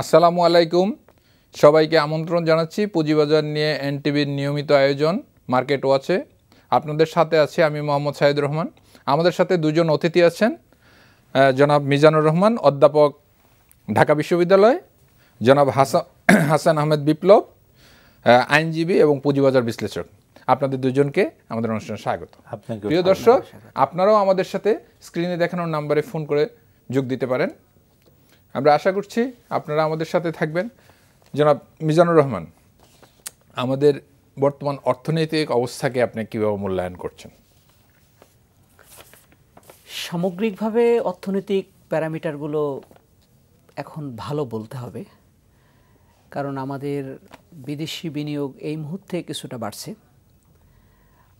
আসসালামু আলাইকুম সবাইকে আমন্ত্রণ জানাচ্ছি পুঁজিবাজার নিয়ে এনটিভির নিয়মিত আয়োজন মার্কেট ওয়াচে আপনাদের সাথে আছি আমি মোহাম্মদ সাইদ রহমান আমাদের সাথে দুজন অতিথি আছেন জনাব মিজানুর রহমান অধ্যাপক ঢাকা বিশ্ববিদ্যালয় জনাব হাসান হাসান আহমেদ বিপ্লব আইনজীবী এবং পুঁজিবাজার বিশ্লেষক আপনাদের দুজনকে আমাদের অনুষ্ঠানে স্বাগত প্রিয় দর্শক আপনারাও আমাদের সাথে স্ক্রিনে দেখানোর নাম্বারে ফোন করে যোগ দিতে পারেন আমরা আশা করছি আপনারা আমাদের সাথে থাকবেন জনাব মিজানুর রহমান আমাদের বর্তমান অর্থনৈতিক অবস্থাকে আপনি কীভাবে মূল্যায়ন করছেন সামগ্রিকভাবে অর্থনৈতিক প্যারামিটারগুলো এখন ভালো বলতে হবে কারণ আমাদের বিদেশি বিনিয়োগ এই মুহূর্তে কিছুটা বাড়ছে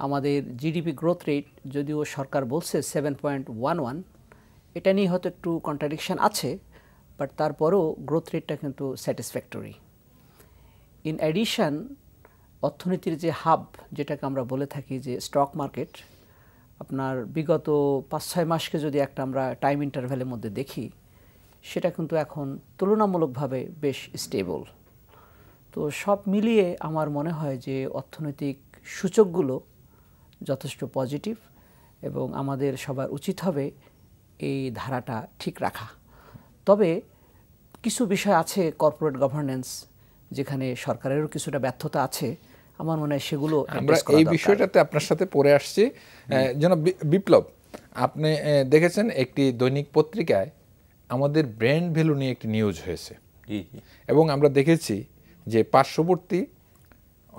আমাদের জিডিপি গ্রোথ রেট যদিও সরকার বলছে সেভেন পয়েন্ট ওয়ান ওয়ান এটা নিয়ে হয়তো একটু কন্ট্রাডিকশান আছে বাট তারপরও গ্রোথ রেটটা কিন্তু স্যাটিসফ্যাক্টরি ইন অ্যাডিশান অর্থনীতির যে হাব যেটাকে আমরা বলে থাকি যে স্টক মার্কেট আপনার বিগত পাঁচ ছয় মাসকে যদি একটা আমরা টাইম ইন্টারভ্যালের মধ্যে দেখি সেটা কিন্তু এখন তুলনামূলকভাবে বেশ স্টেবল তো সব মিলিয়ে আমার মনে হয় যে অর্থনৈতিক সূচকগুলো যথেষ্ট পজিটিভ এবং আমাদের সবার উচিত হবে এই ধারাটা ঠিক রাখা তবে কিছু বিষয় আছে কর্পোরেট গভর্নেন্স যেখানে সরকারেরও কিছুটা ব্যর্থতা আছে আমার মনে হয় সেগুলো আমরা এই বিষয়টাতে আপনার সাথে পড়ে আসছি যেন বিপ্লব আপনি দেখেছেন একটি দৈনিক পত্রিকায় আমাদের ব্র্যান্ড ভ্যালু নিয়ে একটি নিউজ হয়েছে এবং আমরা দেখেছি যে পার্শ্ববর্তী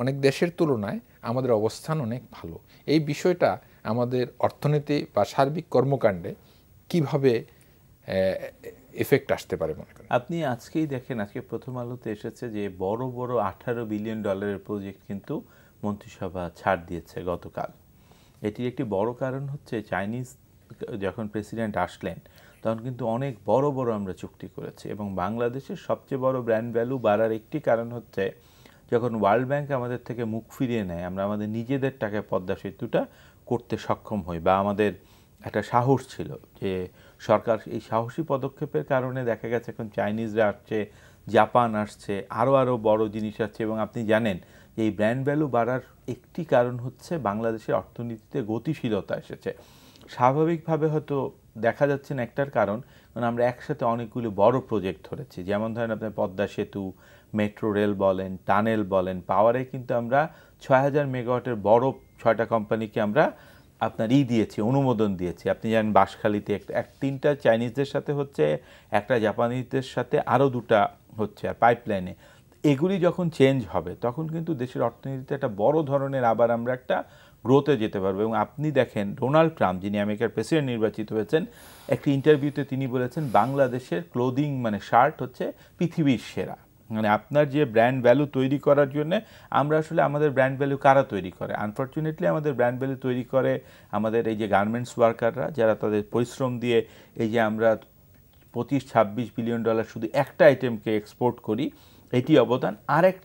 অনেক দেশের তুলনায় আমাদের অবস্থান অনেক ভালো এই বিষয়টা আমাদের অর্থনীতি বা সার্বিক কর্মকাণ্ডে কিভাবে এফেক্ট আসতে পারে মনে করেন আপনি আজকেই দেখেন আজকে প্রথম আলোতে এসেছে যে বড় বড় আঠারো বিলিয়ন ডলারের প্রজেক্ট কিন্তু মন্ত্রিসভা ছাড় দিয়েছে গতকাল এটির একটি বড় কারণ হচ্ছে চাইনিজ যখন প্রেসিডেন্ট আসলেন তখন কিন্তু অনেক বড় বড় আমরা চুক্তি করেছি এবং বাংলাদেশের সবচেয়ে বড় ব্র্যান্ড ভ্যালু বাড়ার একটি কারণ হচ্ছে যখন ওয়ার্ল্ড ব্যাংক আমাদের থেকে মুখ ফিরিয়ে নেয় আমরা আমাদের নিজেদের টাকায় পদ্মা সেতুটা করতে সক্ষম হই বা আমাদের একটা সাহস ছিল যে সরকার এই সাহসী পদক্ষেপের কারণে দেখা গেছে এখন চাইনিজরা আসছে জাপান আসছে আরও আরও বড় জিনিস আসছে এবং আপনি জানেন এই ব্র্যান্ড ভ্যালু বাড়ার একটি কারণ হচ্ছে বাংলাদেশের অর্থনীতিতে গতিশীলতা এসেছে স্বাভাবিকভাবে হয়তো দেখা যাচ্ছে না একটার কারণ কারণ আমরা একসাথে অনেকগুলো বড় প্রজেক্ট ধরেছি যেমন ধরেন আপনার পদ্মা সেতু মেট্রো রেল বলেন টানেল বলেন পাওয়ারে কিন্তু আমরা ছয় হাজার মেগাওয়াটের বড় ছয়টা কোম্পানিকে আমরা আপনার ই দিয়েছে অনুমোদন দিয়েছে আপনি জানেন বাঁশখালীতে একটা এক তিনটা চাইনিজদের সাথে হচ্ছে একটা জাপানিজদের সাথে আরও দুটা হচ্ছে আর পাইপলাইনে এগুলি যখন চেঞ্জ হবে তখন কিন্তু দেশের অর্থনীতিতে একটা বড় ধরনের আবার আমরা একটা গ্রোথে যেতে পারবো এবং আপনি দেখেন ডোনাল্ড ট্রাম্প যিনি আমেরিকার প্রেসিডেন্ট নির্বাচিত হয়েছেন একটি ইন্টারভিউতে তিনি বলেছেন বাংলাদেশের ক্লোদিং মানে শার্ট হচ্ছে পৃথিবীর সেরা মানে আপনার যে ব্র্যান্ড ভ্যালু তৈরি করার জন্য আমরা আসলে আমাদের ব্র্যান্ড ভ্যালু কারা তৈরি করে আনফর্চুনেটলি আমাদের ব্র্যান্ড ভ্যালু তৈরি করে আমাদের এই যে গার্মেন্টস ওয়ার্কাররা যারা তাদের পরিশ্রম দিয়ে এই যে আমরা পঁচিশ ছাব্বিশ বিলিয়ন ডলার শুধু একটা আইটেমকে এক্সপোর্ট করি এটি অবদান আরেক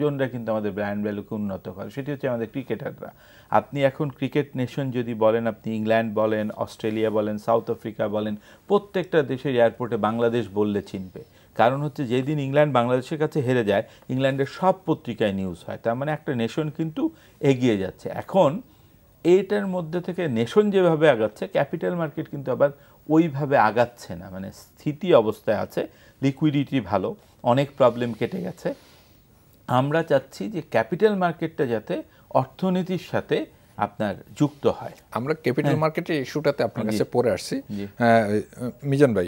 জনরা কিন্তু আমাদের ব্র্যান্ড ভ্যালুকে উন্নত করে সেটি হচ্ছে আমাদের ক্রিকেটাররা আপনি এখন ক্রিকেট নেশন যদি বলেন আপনি ইংল্যান্ড বলেন অস্ট্রেলিয়া বলেন সাউথ আফ্রিকা বলেন প্রত্যেকটা দেশের এয়ারপোর্টে বাংলাদেশ বললে চিনবে কারণ হচ্ছে যেদিন ইংল্যান্ড বাংলাদেশের কাছে হেরে যায় ইংল্যান্ডের সব পত্রিকায় নিউজ হয় তার মানে একটা নেশন কিন্তু এগিয়ে যাচ্ছে এখন এইটার মধ্যে থেকে নেশন যেভাবে আগাচ্ছে ক্যাপিটাল মার্কেট কিন্তু আবার ওইভাবে আগাচ্ছে না মানে স্থিতি অবস্থায় আছে লিকুইডিটি ভালো অনেক প্রবলেম কেটে গেছে আমরা চাচ্ছি যে ক্যাপিটাল মার্কেটটা যাতে অর্থনীতির সাথে আপনার যুক্ত হয় আমরা ক্যাপিটাল মার্কেটের ইস্যুটাতে আপনার কাছে পড়ে আসছি হ্যাঁ, মিজান ভাই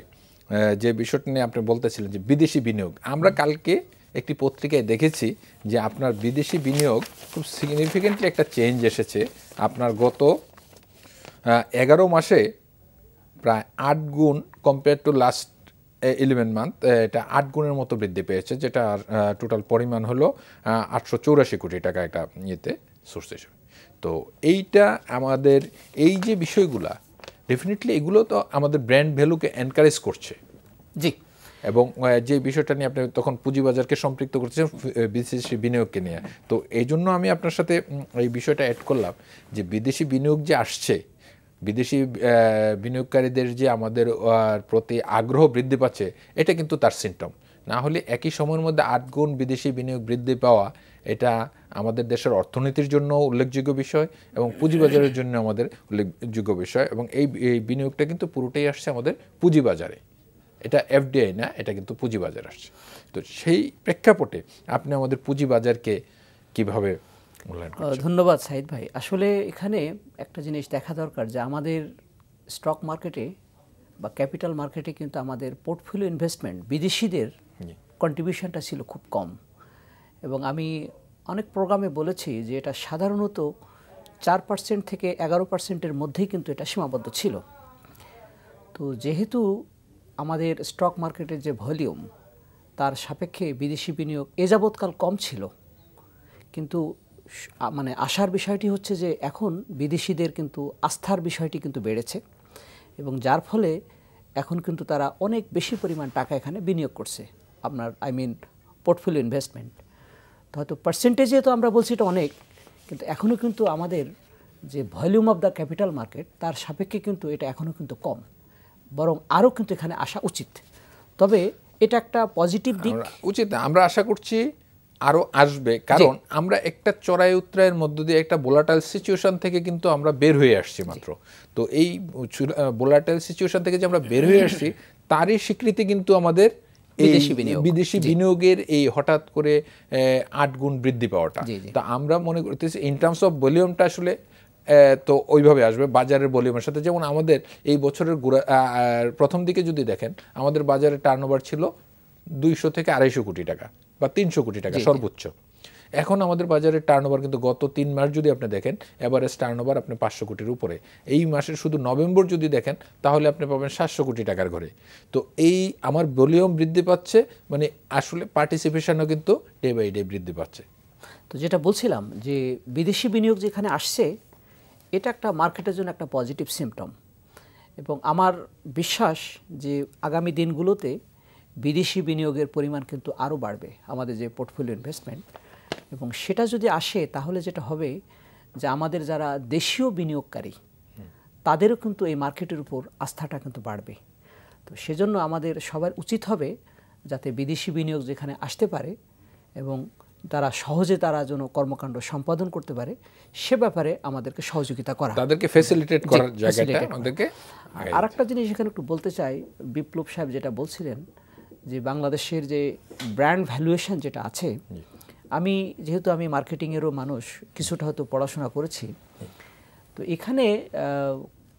যে বিষয়টা নিয়ে আপনি বলতেছিলেন যে বিদেশি বিনিয়োগ আমরা কালকে একটি পত্রিকায় দেখেছি যে আপনার বিদেশি বিনিয়োগ খুব সিগনিফিকেন্টলি একটা চেঞ্জ এসেছে আপনার গত এগারো মাসে প্রায় আট গুণ compare to last eleven month এটা আট গুণের মতো বৃদ্ধি পেয়েছে যেটা টোটাল পরিমাণ হলো আটশো চৌরাশি কোটি টাকা একটা ইয়েতে সোর্স হিসেবে তো এইটা আমাদের এই যে বিষয়গুলা ডেফিনেটলি এগুলো তো আমাদের ব্র্যান্ড ভ্যালুকে এনকারেজ করছে জি এবং যে বিষয়টা নিয়ে আপনি তখন পুঁজিবাজারকে সম্পৃক্ত করছেন বিদেশি বিনিয়োগকে নিয়ে তো এই জন্য আমি আপনার সাথে এই বিষয়টা অ্যাড করলাম যে বিদেশি বিনিয়োগ যে আসছে বিদেশি বিনিয়োগকারীদের যে আমাদের প্রতি আগ্রহ বৃদ্ধি পাচ্ছে এটা কিন্তু তার সিমটম না হলে একই সময়ের মধ্যে আট গুণ বিদেশি বিনিয়োগ বৃদ্ধি পাওয়া এটা আমাদের দেশের অর্থনীতির জন্য উল্লেখযোগ্য বিষয় এবং পুঁজিবাজারের জন্য আমাদের উল্লেখযোগ্য বিষয় এবং এই এই বিনিয়োগটা কিন্তু পুরোটাই আসছে আমাদের পুঁজিবাজারে এটা এফডিআই না এটা কিন্তু পুঁজিবাজার আসছে তো সেই প্রেক্ষাপটে আপনি আমাদের পুঁজিবাজারকে কিভাবে মূল্যায়ন ধন্যবাদ সাইদ ভাই আসলে এখানে একটা জিনিস দেখা দরকার যে আমাদের স্টক মার্কেটে বা ক্যাপিটাল মার্কেটে কিন্তু আমাদের পোর্টফোলিও ইনভেস্টমেন্ট বিদেশিদের কন্ট্রিবিউশনটা ছিল খুব কম এবং আমি অনেক প্রোগ্রামে বলেছি যে এটা সাধারণত চার পার্সেন্ট থেকে এগারো পার্সেন্টের মধ্যেই কিন্তু এটা সীমাবদ্ধ ছিল তো যেহেতু আমাদের স্টক মার্কেটের যে ভলিউম তার সাপেক্ষে বিদেশি বিনিয়োগ এ যাবৎকাল কম ছিল কিন্তু মানে আসার বিষয়টি হচ্ছে যে এখন বিদেশিদের কিন্তু আস্থার বিষয়টি কিন্তু বেড়েছে এবং যার ফলে এখন কিন্তু তারা অনেক বেশি পরিমাণ টাকা এখানে বিনিয়োগ করছে আপনার আই মিন পোর্টফোলিও ইনভেস্টমেন্ট হয়তো পার্সেন্টেজে তো আমরা বলছি এটা অনেক কিন্তু এখনও কিন্তু আমাদের যে volume of the capital market তার সাপেক্ষে কিন্তু এটা এখনও কিন্তু কম বরং আরও কিন্তু এখানে আসা উচিত তবে এটা একটা পজিটিভ দিক উচিত আমরা আশা করছি আরও আসবে কারণ আমরা একটা চড়াই উত্তরায়ের মধ্য দিয়ে একটা বোলাটাইল সিচুয়েশন থেকে কিন্তু আমরা বের হয়ে আসছি মাত্র তো এই বোলাটাইল সিচুয়েশন থেকে যে আমরা বের হয়ে আসছি তারই স্বীকৃতি কিন্তু আমাদের বিদেশি বিনিয়োগের এই হঠাৎ করে আট গুণ বৃদ্ধি পাওয়াটা তা আমরা মনে করতেছি ইন টার্মস অফ ভলিউমটা আসলে তো ওইভাবে আসবে বাজারের ভলিউমের সাথে যেমন আমাদের এই বছরের গোড়া প্রথম দিকে যদি দেখেন আমাদের বাজারে টার্ন ছিল দুইশো থেকে আড়াইশো কোটি টাকা বা তিনশো কোটি টাকা সর্বোচ্চ এখন আমাদের টার্ন টার্নওভার কিন্তু গত তিন মাস যদি আপনি দেখেন এভারেজ টার্নওভার আপনি পাঁচশো কোটির উপরে এই মাসের শুধু নভেম্বর যদি দেখেন তাহলে আপনি পাবেন সাতশো কোটি টাকার ঘরে তো এই আমার ভলিউম বৃদ্ধি পাচ্ছে মানে আসলে পার্টিসিপেশনও কিন্তু ডে বাই ডে বৃদ্ধি পাচ্ছে তো যেটা বলছিলাম যে বিদেশি বিনিয়োগ যেখানে আসছে এটা একটা মার্কেটের জন্য একটা পজিটিভ সিমটম এবং আমার বিশ্বাস যে আগামী দিনগুলোতে বিদেশি বিনিয়োগের পরিমাণ কিন্তু আরও বাড়বে আমাদের যে পোর্টফোলিও ইনভেস্টমেন্ট এবং সেটা যদি আসে তাহলে যেটা হবে যে আমাদের যারা দেশীয় বিনিয়োগকারী তাদেরও কিন্তু এই মার্কেটের উপর আস্থাটা কিন্তু বাড়বে তো সেজন্য আমাদের সবার উচিত হবে যাতে বিদেশি বিনিয়োগ যেখানে আসতে পারে এবং তারা সহজে তারা যেন কর্মকাণ্ড সম্পাদন করতে পারে সে ব্যাপারে আমাদেরকে সহযোগিতা করা তাদেরকে ফেসিলিটেট করার জায়গাটা আর একটা জিনিস এখানে একটু বলতে চাই বিপ্লব সাহেব যেটা বলছিলেন যে বাংলাদেশের যে ব্র্যান্ড ভ্যালুয়েশন যেটা আছে আমি যেহেতু আমি মার্কেটিংয়েরও মানুষ কিছুটা হয়তো পড়াশোনা করেছি তো এখানে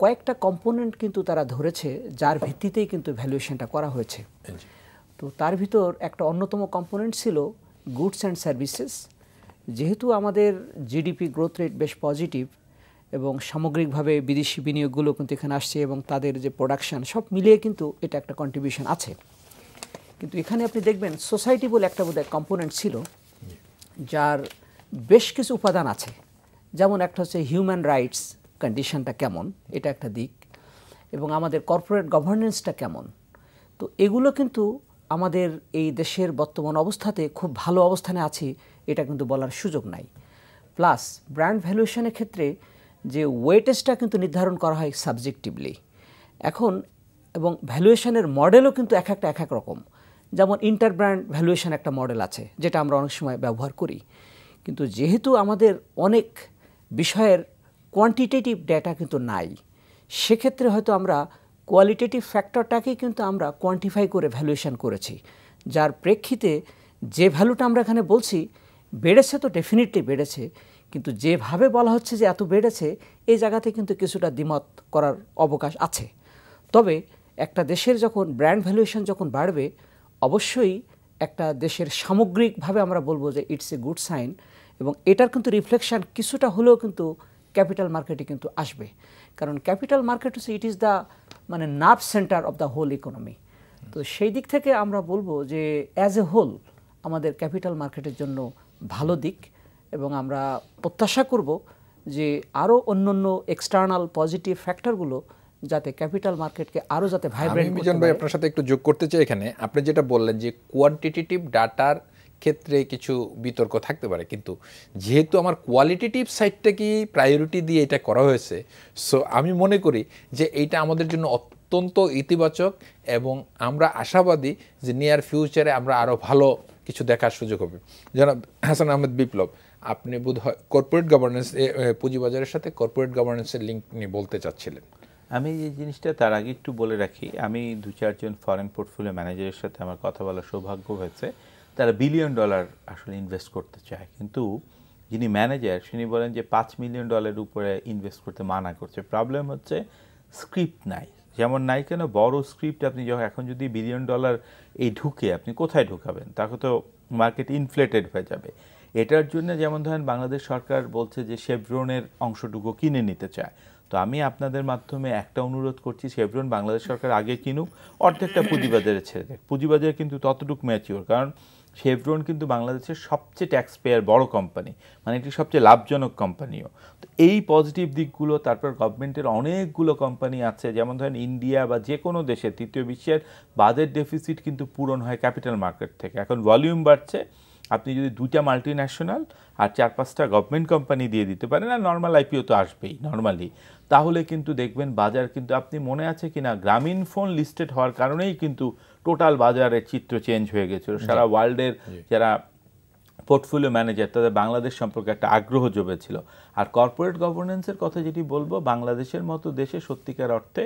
কয়েকটা কম্পোনেন্ট কিন্তু তারা ধরেছে যার ভিত্তিতেই কিন্তু ভ্যালুয়েশনটা করা হয়েছে হ্যাঁ তো তার ভিতর একটা অন্যতম কম্পোনেন্ট ছিল গুডস অ্যান্ড সার্ভিসেস যেহেতু আমাদের জিডিপি গ্রোথ রেট বেশ পজিটিভ এবং সামগ্রিকভাবে বিদেশি বিনিয়োগগুলো কিন্তু এখানে আসছে এবং তাদের যে প্রোডাকশান সব মিলিয়ে কিন্তু এটা একটা কন্ট্রিবিউশন আছে কিন্তু এখানে আপনি দেখবেন সোসাইটি বলে একটা বোধহয় কম্পোনেন্ট ছিল যার বেশ কিছু উপাদান আছে যেমন একটা হচ্ছে হিউম্যান রাইটস কন্ডিশনটা কেমন এটা একটা দিক এবং আমাদের কর্পোরেট গভর্নেন্সটা কেমন তো এগুলো কিন্তু আমাদের এই দেশের বর্তমান অবস্থাতে খুব ভালো অবস্থানে আছে এটা কিন্তু বলার সুযোগ নাই প্লাস ব্র্যান্ড ভ্যালুয়েশনের ক্ষেত্রে যে ওয়েটেজটা কিন্তু নির্ধারণ করা হয় সাবজেক্টিভলি এখন এবং ভ্যালুয়েশনের মডেলও কিন্তু এক একটা এক এক রকম যেমন ইন্টার ব্র্যান্ড ভ্যালুয়েশন একটা মডেল আছে যেটা আমরা অনেক সময় ব্যবহার করি কিন্তু যেহেতু আমাদের অনেক বিষয়ের কোয়ান্টিটেটিভ ডেটা কিন্তু নাই সেক্ষেত্রে হয়তো আমরা কোয়ালিটেটিভ ফ্যাক্টরটাকেই কিন্তু আমরা কোয়ান্টিফাই করে ভ্যালুয়েশন করেছি যার প্রেক্ষিতে যে ভ্যালুটা আমরা এখানে বলছি বেড়েছে তো ডেফিনেটলি বেড়েছে কিন্তু যেভাবে বলা হচ্ছে যে এত বেড়েছে এই জায়গাতে কিন্তু কিছুটা দ্বিমত করার অবকাশ আছে তবে একটা দেশের যখন ব্র্যান্ড ভ্যালুয়েশন যখন বাড়বে অবশ্যই একটা দেশের সামগ্রিকভাবে আমরা বলবো যে ইটস এ গুড সাইন এবং এটার কিন্তু রিফ্লেকশান কিছুটা হলেও কিন্তু ক্যাপিটাল মার্কেটে কিন্তু আসবে কারণ ক্যাপিটাল মার্কেট হচ্ছে ইট ইজ দ্য মানে nerve centre of the whole economy তো সেই দিক থেকে আমরা বলবো যে অ্যাজ এ হোল আমাদের ক্যাপিটাল মার্কেটের জন্য ভালো দিক এবং আমরা প্রত্যাশা করব যে আরও অন্য অন্য এক্সটার্নাল পজিটিভ ফ্যাক্টরগুলো যাতে ক্যাপিটাল মার্কেটকে আরও যাতে ভাইব্রেন্ট বিজন ভাই আপনার সাথে একটু যোগ করতে চাই এখানে আপনি যেটা বললেন যে কোয়ান্টিটেটিভ ডাটার ক্ষেত্রে কিছু বিতর্ক থাকতে পারে কিন্তু যেহেতু আমার কোয়ালিটেটিভ সাইডটাকেই প্রায়োরিটি দিয়ে এটা করা হয়েছে সো আমি মনে করি যে এইটা আমাদের জন্য অত্যন্ত ইতিবাচক এবং আমরা আশাবাদী যে নিয়ার ফিউচারে আমরা আরও ভালো কিছু দেখার সুযোগ হবে জনাব হাসান আহমেদ বিপ্লব আপনি বোধ হয় কর্পোরেট গভর্নেন্স পুঁজিবাজারের সাথে কর্পোরেট গভর্নেন্সের লিঙ্ক নিয়ে বলতে চাচ্ছিলেন আমি এই জিনিসটা তার আগে একটু বলে রাখি আমি দু চারজন ফরেন পোর্টফোলিও ম্যানেজারের সাথে আমার কথা বলার সৌভাগ্য হয়েছে তারা বিলিয়ন ডলার আসলে ইনভেস্ট করতে চায় কিন্তু যিনি ম্যানেজার তিনি বলেন যে পাঁচ মিলিয়ন ডলারের উপরে ইনভেস্ট করতে মানা করছে প্রবলেম হচ্ছে স্ক্রিপ্ট নাই যেমন নাই কেন বড় স্ক্রিপ্ট আপনি যখন এখন যদি বিলিয়ন ডলার এই ঢুকে আপনি কোথায় ঢুকাবেন তাকে তো মার্কেট ইনফ্লেটেড হয়ে যাবে এটার জন্য যেমন ধরেন বাংলাদেশ সরকার বলছে যে শেভরনের অংশটুকু কিনে নিতে চায় তো আমি আপনাদের মাধ্যমে একটা অনুরোধ করছি সেভরন বাংলাদেশ সরকার আগে কিনুক অর্ধেকটা পুঁজিবাজারে ছেড়ে দেয় পুঁজিবাজার কিন্তু ততটুকু ম্যাচিওর কারণ শেভরন কিন্তু বাংলাদেশের সবচেয়ে ট্যাক্স পেয়ার বড় কোম্পানি মানে এটি সবচেয়ে লাভজনক কোম্পানিও তো এই পজিটিভ দিকগুলো তারপর গভর্নমেন্টের অনেকগুলো কোম্পানি আছে যেমন ধরেন ইন্ডিয়া বা যে কোনো দেশে তৃতীয় বিশ্বের বাজেট ডেফিসিট কিন্তু পূরণ হয় ক্যাপিটাল মার্কেট থেকে এখন ভলিউম বাড়ছে আপনি যদি দুটা মাল্টি ন্যাশনাল আর চার পাঁচটা গভর্নমেন্ট কোম্পানি দিয়ে দিতে পারেন আর নর্মাল আইপিও তো আসবেই নর্মালি তাহলে কিন্তু দেখবেন বাজার কিন্তু আপনি মনে আছে কি না গ্রামীণ ফোন লিস্টেড হওয়ার কারণেই কিন্তু টোটাল বাজারের চিত্র চেঞ্জ হয়ে গেছিল সারা ওয়ার্ল্ডের যারা পোর্টফোলিও ম্যানেজার তাদের বাংলাদেশ সম্পর্কে একটা আগ্রহ জমেছিল আর কর্পোরেট গভর্নেন্সের কথা যেটি বলবো বাংলাদেশের মতো দেশে সত্যিকার অর্থে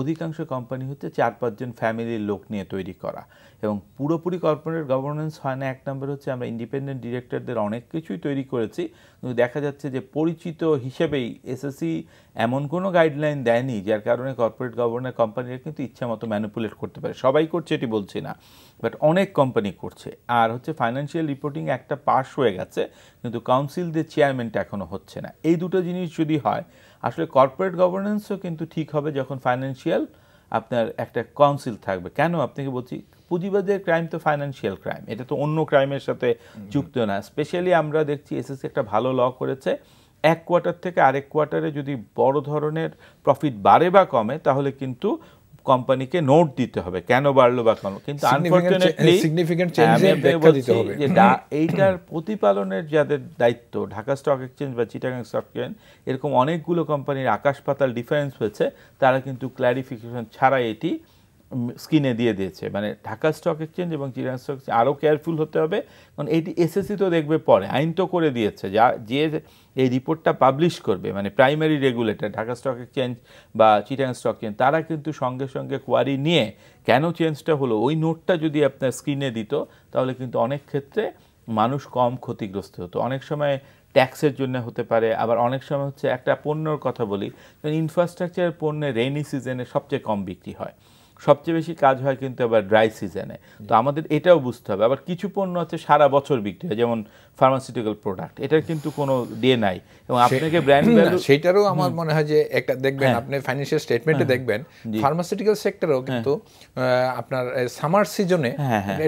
অধিকাংশ কোম্পানি হচ্ছে চার পাঁচজন ফ্যামিলির লোক নিয়ে তৈরি করা এবং পুরোপুরি কর্পোরেট গভর্নেন্স হয় না এক নম্বর হচ্ছে আমরা ইন্ডিপেন্ডেন্ট ডিরেক্টরদের অনেক কিছুই তৈরি করেছি কিন্তু দেখা যাচ্ছে যে পরিচিত হিসেবেই এসএসসি এমন কোনো গাইডলাইন দেয়নি যার কারণে কর্পোরেট গভর্নের কোম্পানিরা কিন্তু ইচ্ছা মতো ম্যানিপুলেট করতে পারে সবাই করছে এটি বলছি না বাট অনেক কোম্পানি করছে আর হচ্ছে ফাইন্যান্সিয়াল রিপোর্টিং একটা পাস হয়ে গেছে কিন্তু কাউন্সিলদের চেয়ারম্যানটা এখনও হচ্ছে না এই দুটো জিনিস যদি হয় আসলে কর্পোরেট গভর্নেন্সও কিন্তু ঠিক হবে যখন ফাইন্যান্সিয়াল আপনার একটা কাউন্সিল থাকবে কেন আপনাকে বলছি পুঁজিবাদের ক্রাইম তো ফাইন্যান্সিয়াল ক্রাইম এটা তো অন্য ক্রাইমের সাথে যুক্ত না স্পেশালি আমরা দেখছি এসএসসি একটা ভালো ল করেছে এক কোয়ার্টার থেকে আরেক কোয়ার্টারে যদি বড় ধরনের প্রফিট বাড়ে বা কমে তাহলে কিন্তু কোম্পানিকে নোট দিতে হবে কেন বাড়লো বা কেন কিন্তু eh, এইটার প্রতিপালনের যাদের দায়িত্ব ঢাকা স্টক এক্সচেঞ্জ বা চিটাগাং স্টক এক্সচেঞ্জ এরকম অনেকগুলো কোম্পানির আকাশ পাতাল ডিফারেন্স হয়েছে তারা কিন্তু ক্ল্যারিফিকেশন ছাড়া এটি স্কিনে দিয়ে দিয়েছে মানে ঢাকা স্টক এক্সচেঞ্জ এবং চিরাং স্টক এক্সচেঞ্জ আরও কেয়ারফুল হতে হবে কারণ এটি এসএসসি তো দেখবে পরে আইন তো করে দিয়েছে যা যে এই রিপোর্টটা পাবলিশ করবে মানে primary regulator Dhaka stock exchange বা চিটাং স্টক এক্সচেঞ্জ তারা কিন্তু সঙ্গে সঙ্গে কোয়ারি নিয়ে কেন চেঞ্জটা হলো ওই নোটটা যদি আপনার স্ক্রিনে দিত তাহলে কিন্তু অনেক ক্ষেত্রে মানুষ কম ক্ষতিগ্রস্ত হতো অনেক সময় ট্যাক্সের জন্য হতে পারে আবার অনেক সময় হচ্ছে একটা পণ্যর কথা বলি ইনফ্রাস্ট্রাকচার পণ্যের রেইনি সিজনে সবচেয়ে কম বিক্রি হয় সবচেয়ে বেশি কাজ হয় কিন্তু আবার ড্রাই সিজনে তো আমাদের এটাও বুঝতে হবে আবার কিছু পণ্য হচ্ছে সারা বছর বিক্রি হয় যেমন ফার্মাসিউটিক্যাল প্রোডাক্ট এটার কিন্তু কোনো দিয়ে নাই এবং আপনাকে ব্র্যান্ড ভ্যালু সেটারও আমার মনে হয় যে একটা দেখবেন হ্যাঁ। আপনি ফাইন্যান্সিয়াল স্টেটমেন্টে দেখবেন ফার্মাসিউটিক্যাল সেক্টরও কিন্তু আপনার সামার হ্যাঁ, হ্যাঁ। সিজনে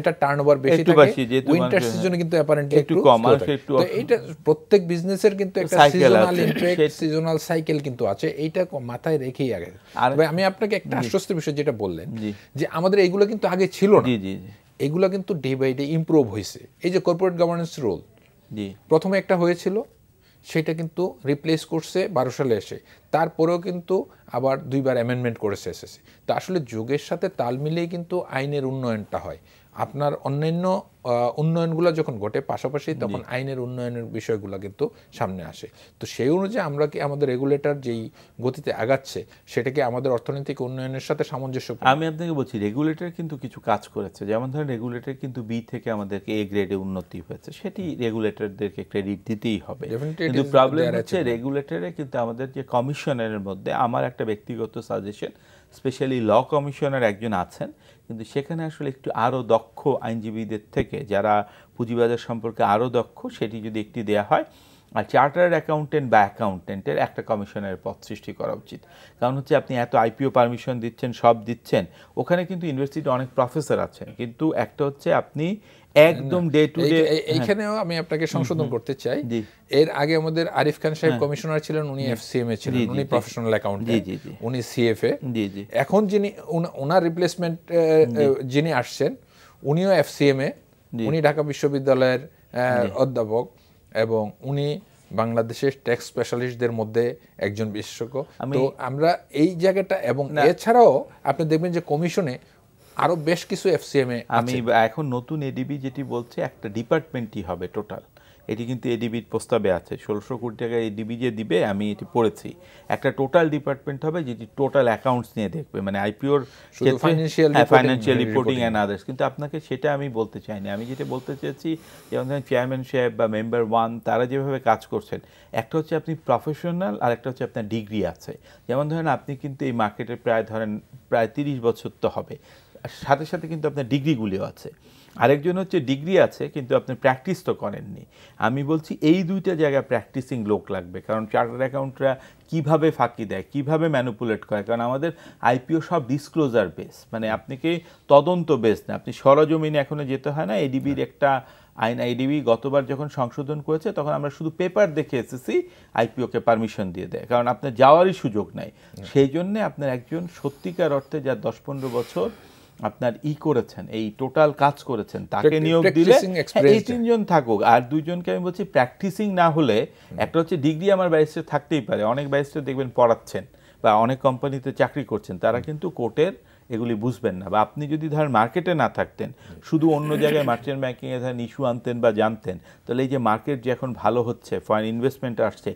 এটা টার্নওভার বেশি থাকে উইন্টার সিজনে কিন্তু অ্যাপারেন্টলি একটু কম একটু এটা প্রত্যেক বিজনেসের কিন্তু একটা সিজনাল ইমপ্যাক্ট সিজনাল সাইকেল কিন্তু আছে এইটা মাথায় রেখেই আগে আমি আপনাকে একটা আশ্বস্ত বিষয় যেটা বললেন যে আমাদের এগুলো কিন্তু আগে ছিল না এগুলো কিন্তু ডে বাই ডে ইমপ্রুভ হয়েছে এই যে কর্পোরেট গভর্নেন্স রোল প্রথমে একটা হয়েছিল সেটা কিন্তু রিপ্লেস করছে বারো সালে এসে তারপরেও কিন্তু আবার দুইবার অ্যামেন্ডমেন্ট করেছে এসেছে তা আসলে যুগের সাথে তাল মিলিয়ে কিন্তু আইনের উন্নয়নটা হয় আপনার অন্যান্য উন্নয়নগুলো যখন ঘটে পাশাপাশি তখন আইনের উন্নয়নের বিষয়গুলো কিন্তু সামনে আসে তো সেই অনুযায়ী আমরা কি আমাদের রেগুলেটর যেই গতিতে আগাচ্ছে সেটাকে আমাদের অর্থনৈতিক উন্নয়নের সাথে সামঞ্জস্য আমি আপনাকে বলছি রেগুলেটর কিন্তু কিছু কাজ করেছে যেমন ধরেন রেগুলেটর কিন্তু বি থেকে আমাদেরকে এ গ্রেডে উন্নতি হয়েছে সেটি রেগুলেটরদেরকে ক্রেডিট দিতেই হবে কিন্তু প্রবলেম হচ্ছে রেগুলেটরে কিন্তু আমাদের যে কমিশনের মধ্যে আমার একটা ব্যক্তিগত সাজেশন স্পেশালি ল কমিশনার একজন আছেন কিন্তু সেখানে আসলে একটু আরও দক্ষ আইনজীবীদের থেকে যারা পুঁজিবাজার সম্পর্কে আরও দক্ষ সেটি যদি একটি দেয়া হয় আর চার্টার্ড অ্যাকাউন্টেন্ট বা অ্যাকাউন্টেন্টের একটা কমিশনের পথ সৃষ্টি করা উচিত কারণ হচ্ছে আপনি এত আইপিও পারমিশন দিচ্ছেন সব দিচ্ছেন ওখানে কিন্তু ইউনিভার্সিটি অনেক প্রফেসর আছেন কিন্তু একটা হচ্ছে আপনি একদম ডে টু ডে এইখানেও আমি আপনাকে সংশোধন করতে চাই এর আগে আমাদের আরিফ খান সাহেব হ্যাঁ। কমিশনার ছিলেন উনি এফসিএম এ ছিলেন উনি প্রফেশনাল অ্যাকাউন্ট উনি সিএফএ এখন যিনি ওনার রিপ্লেসমেন্ট যিনি আসছেন উনিও এফসিএম এ উনি ঢাকা বিশ্ববিদ্যালয়ের অধ্যাপক এবং উনি বাংলাদেশের ট্যাক্স স্পেশালিস্টদের মধ্যে একজন বিশেষজ্ঞ তো আমরা এই জায়গাটা এবং এছাড়াও আপনি দেখবেন যে কমিশনে আরো বেশ কিছু এফসিএম এ আমি এখন নতুন এডিবি যেটি বলছে একটা ডিপার্টমেন্টই হবে টোটাল এটি কিন্তু এডিবির প্রস্তাবে আছে ষোলোশো কোটি টাকা এডিবি যে দিবে আমি এটি পড়েছি একটা টোটাল ডিপার্টমেন্ট হবে যেটি টোটাল অ্যাকাউন্টস নিয়ে দেখবে মানে আইপিওর ফাইন্যান্সিয়াল রিপোর্টিং অ্যান্ড আদার্স কিন্তু আপনাকে সেটা আমি বলতে চাইনি আমি যেটা বলতে চেয়েছি যেমন ধরেন চেয়ারম্যান সাহেব বা মেম্বার ওয়ান তারা যেভাবে কাজ করছেন একটা হচ্ছে আপনি প্রফেশনাল আর একটা হচ্ছে আপনার ডিগ্রি আছে যেমন ধরেন আপনি কিন্তু এই মার্কেটে প্রায় ধরেন প্রায় তিরিশ বছর তো হবে সাথে সাথে কিন্তু আপনার ডিগ্রিগুলিও আছে আরেকজন হচ্ছে ডিগ্রি আছে কিন্তু আপনি প্র্যাকটিস তো করেননি আমি বলছি এই দুইটা জায়গায় প্র্যাকটিসিং লোক লাগবে কারণ চার্টার অ্যাকাউন্টরা কিভাবে ফাঁকি দেয় কিভাবে ম্যানুপুলেট করে কারণ আমাদের আইপিও সব ডিসক্লোজার বেস মানে আপনাকে তদন্ত বেস না আপনি সরজমিনে এখনও যেতে হয় না এডিবির একটা আইন আইডিবি গতবার যখন সংশোধন করেছে তখন আমরা শুধু পেপার দেখে এসেছি আইপিওকে পারমিশন দিয়ে দেয় কারণ আপনার যাওয়ারই সুযোগ নাই সেই জন্যে আপনার একজন সত্যিকার অর্থে যার দশ পনেরো বছর আপনার ই করেছেন এই টোটাল কাজ করেছেন তাকে নিয়োগ দিলে হ্যাঁ, এই তিনজন থাকুক আর দুইজনকে আমি বলছি প্র্যাকটিসিং না হলে একটা হচ্ছে ডিগ্রি আমার ব্যারিস্টার থাকতেই পারে অনেক ব্যারিস্টার দেখবেন পড়াচ্ছেন বা অনেক কোম্পানিতে চাকরি করছেন তারা কিন্তু কোর্টের এগুলি বুঝবেন না বা আপনি যদি ধর মার্কেটে না থাকতেন শুধু অন্য জায়গায় মার্চেন্ট ব্যাঙ্কিংয়ে ধর ইস্যু আনতেন বা জানতেন তাহলে এই যে মার্কেট যে এখন ভালো হচ্ছে ফরেন ইনভেস্টমেন্ট আসছে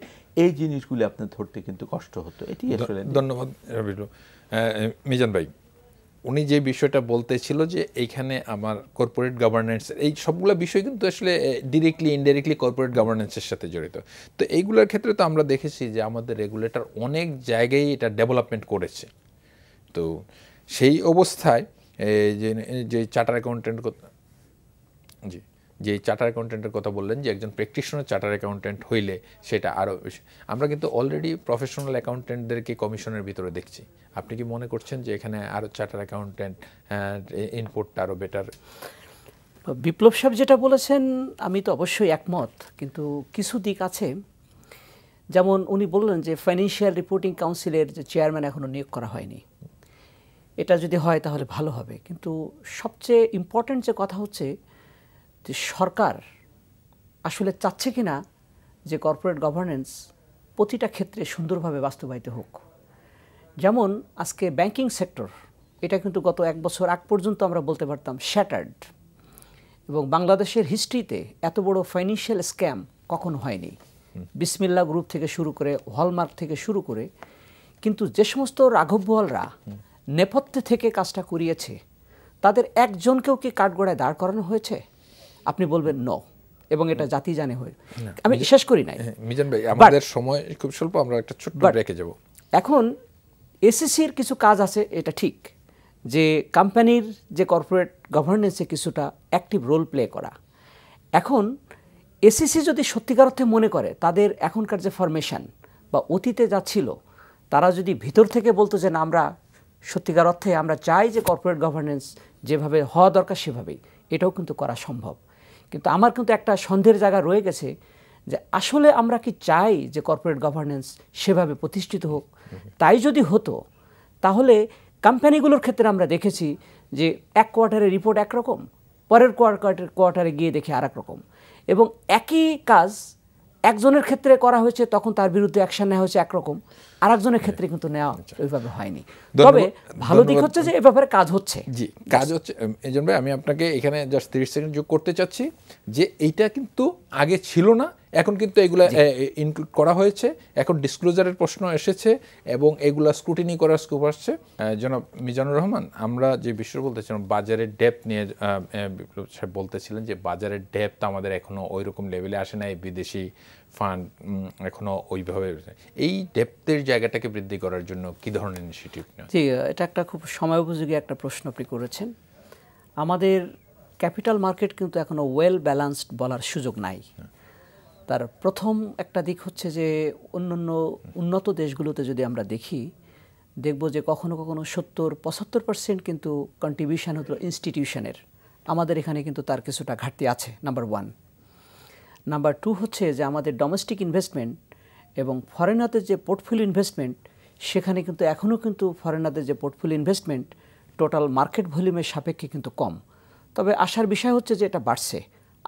এই জিনিসগুলি আপনার ধরতে কিন্তু কষ্ট হতো এটি আসলে ধন্যবাদ মিজান ভাই উনি যে বিষয়টা বলতেছিল যে এইখানে আমার কর্পোরেট গভর্নেন্স এই সবগুলো বিষয় কিন্তু আসলে ডিরেক্টলি ইনডাইরেক্টলি কর্পোরেট গভর্নেন্সের সাথে জড়িত তো এইগুলোর ক্ষেত্রে তো আমরা দেখেছি যে আমাদের রেগুলেটর অনেক জায়গায় এটা ডেভেলপমেন্ট করেছে তো সেই অবস্থায় যে যে চার্টার অ্যাকাউন্টেন্ট জি যে চার্টার অ্যাকাউন্টেন্টের কথা বললেন যে একজন প্র্যাকটিশনার চার্টার অ্যাকাউন্টেন্ট হইলে সেটা আরও আমরা কিন্তু অলরেডি প্রফেশনাল অ্যাকাউন্টেন্টদেরকে কমিশনের ভিতরে দেখছি আপনি কি মনে করছেন যে এখানে আরও চার্টার অ্যাকাউন্টেন্ট ইনপুটটা আরও বেটার বিপ্লব সাহেব যেটা বলেছেন আমি তো অবশ্যই একমত কিন্তু কিছু দিক আছে যেমন উনি বললেন যে ফাইন্যান্সিয়াল রিপোর্টিং কাউন্সিলের যে চেয়ারম্যান এখনও নিয়োগ করা হয়নি এটা যদি হয় তাহলে ভালো হবে কিন্তু সবচেয়ে ইম্পর্ট্যান্ট যে কথা হচ্ছে যে সরকার আসলে চাচ্ছে কি না যে কর্পোরেট গভর্নেন্স প্রতিটা ক্ষেত্রে সুন্দরভাবে বাস্তবায়িত হোক যেমন আজকে ব্যাংকিং সেক্টর এটা কিন্তু গত এক বছর আগ পর্যন্ত আমরা বলতে পারতাম শ্যাটার্ড এবং বাংলাদেশের হিস্ট্রিতে এত বড় ফাইন্যান্সিয়াল স্ক্যাম কখনো হয়নি বিসমিল্লা গ্রুপ থেকে শুরু করে হলমার্ক থেকে শুরু করে কিন্তু যে সমস্ত রাঘব বোয়ালরা নেপথ্যে থেকে কাজটা করিয়েছে তাদের একজনকেও কি কাঠগোড়ায় দাঁড় করানো হয়েছে আপনি বলবেন ন এবং এটা জাতি জানে হয়ে আমি বিশ্বাস করি নাই হ্যাঁ, মিজান ভাই আমাদের সময় খুব স্বল্প আমরা একটা ছোট্ট ব্রেকে যাব এখন এসএসসির কিছু কাজ আছে এটা ঠিক যে কোম্পানির যে কর্পোরেট গভর্নেন্সে কিছুটা অ্যাক্টিভ রোল প্লে করা এখন এসএসসি যদি সত্যিকার অর্থে মনে করে তাদের এখনকার যে ফরমেশান বা অতীতে যা ছিল তারা যদি ভিতর থেকে বলতো যে না আমরা সত্যিকার অর্থে আমরা চাই যে কর্পোরেট গভর্নেন্স যেভাবে হওয়া দরকার সেভাবেই এটাও কিন্তু করা সম্ভব কিন্তু আমার কিন্তু একটা সন্দেহের জায়গা রয়ে গেছে যে আসলে আমরা কি চাই যে কর্পোরেট গভর্নেন্স সেভাবে প্রতিষ্ঠিত হোক তাই যদি হতো তাহলে কোম্পানিগুলোর ক্ষেত্রে আমরা দেখেছি যে এক কোয়ার্টারে রিপোর্ট একরকম পরের কোয়ার্টারে গিয়ে দেখি আর রকম এবং একই কাজ একজনের ক্ষেত্রে করা হয়েছে তখন তার বিরুদ্ধে অ্যাকশন নেওয়া হয়েছে একরকম আর একজনের ক্ষেত্রে কিন্তু নেওয়া আচ্ছা। ওইভাবে হয়নি তবে ভালো দিক হচ্ছে যে এ ব্যাপারে কাজ হচ্ছে জি কাজ হচ্ছে এই জন্য আমি আপনাকে এখানে জাস্ট তিরিশ সেকেন্ড যোগ করতে চাচ্ছি যে এইটা কিন্তু আগে ছিল না এখন কিন্তু এগুলো ইনক্লুড করা হয়েছে এখন ডিসক্লোজারের প্রশ্ন এসেছে এবং এগুলা স্ক্রুটিনি করার স্কোপ আসছে জনাব মিজানুর রহমান আমরা যে বিষয় বলতেছিলাম বাজারের ডেপ নিয়ে বিপ্লব সাহেব বলতেছিলেন যে বাজারের তো আমাদের এখনও ওই রকম লেভেলে আসে নাই বিদেশি ফান্ড এখনও ওইভাবে এই ডেপ্তের জায়গাটাকে বৃদ্ধি করার জন্য কি ধরনের ইনিশিয়েটিভ জি এটা একটা খুব সময় উপযোগী একটা প্রশ্ন আপনি করেছেন আমাদের ক্যাপিটাল মার্কেট কিন্তু এখনও ওয়েল ব্যালান্সড বলার সুযোগ নাই হ্যাঁ। তার প্রথম একটা দিক হচ্ছে যে অন্যান্য উন্নত দেশগুলোতে যদি আমরা দেখি দেখব যে কখনো কখনো সত্তর পঁচাত্তর পার্সেন্ট কিন্তু কন্ট্রিবিউশন হতো ইনস্টিটিউশনের আমাদের এখানে কিন্তু তার কিছুটা ঘাটতি আছে নাম্বার ওয়ান নাম্বার টু হচ্ছে যে আমাদের ডোমেস্টিক ইনভেস্টমেন্ট এবং ফরেনারদের যে পোর্টফোলিও ইনভেস্টমেন্ট সেখানে কিন্তু এখনও কিন্তু ফরেনারদের যে পোর্টফোলিও ইনভেস্টমেন্ট টোটাল মার্কেট ভলিউমের সাপেক্ষে কিন্তু কম তবে আসার বিষয় হচ্ছে যে এটা বাড়ছে